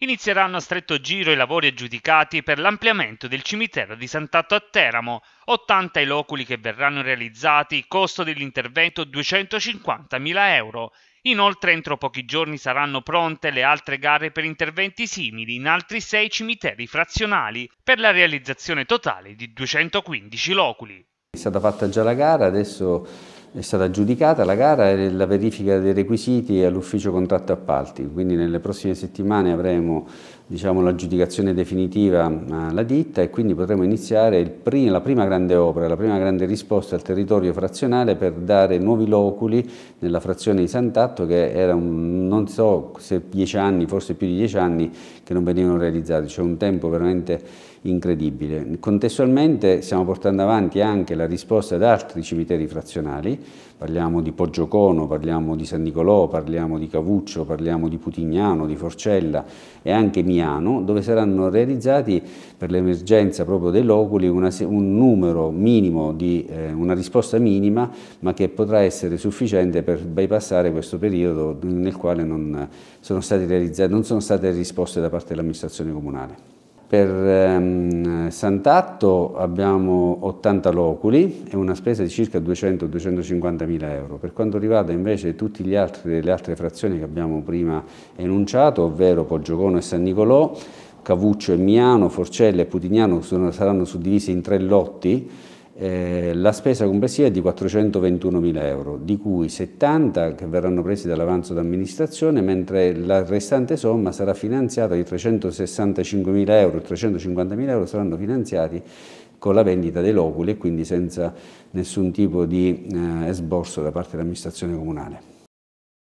Inizieranno a stretto giro i lavori aggiudicati per l'ampliamento del cimitero di Sant'Atto a Teramo, 80 i loculi che verranno realizzati, costo dell'intervento 250.000 euro. Inoltre entro pochi giorni saranno pronte le altre gare per interventi simili in altri sei cimiteri frazionali, per la realizzazione totale di 215 loculi. È stata fatta già la gara, adesso è stata giudicata la gara e la verifica dei requisiti all'ufficio contratto appalti, quindi nelle prossime settimane avremo diciamo, l'aggiudicazione definitiva alla ditta e quindi potremo iniziare prima, la prima grande opera, la prima grande risposta al territorio frazionale per dare nuovi loculi nella frazione di Sant'Atto che era un, non so se dieci anni, forse più di dieci anni che non venivano realizzati, cioè un tempo veramente incredibile. Contestualmente stiamo portando avanti anche la risposta ad altri cimiteri frazionali parliamo di Poggiocono, parliamo di San Nicolò, parliamo di Cavuccio, parliamo di Putignano, di Forcella e anche Miano, dove saranno realizzati per l'emergenza proprio dei loculi una, un numero minimo di eh, una risposta minima, ma che potrà essere sufficiente per bypassare questo periodo nel quale non sono, realizzate, non sono state risposte da parte dell'amministrazione comunale. Per ehm, Sant'Atto abbiamo 80 loculi e una spesa di circa 200-250 mila euro. Per quanto riguarda invece tutte le altre frazioni che abbiamo prima enunciato, ovvero Poggiogono e San Nicolò, Cavuccio e Miano, Forcella e Putignano sono, saranno suddivise in tre lotti, eh, la spesa complessiva è di 421.000 euro, di cui 70 che verranno presi dall'avanzo d'amministrazione, mentre la restante somma sarà finanziata di 365.000 euro e mila euro saranno finanziati con la vendita dei loculi e quindi senza nessun tipo di eh, esborso da parte dell'amministrazione comunale.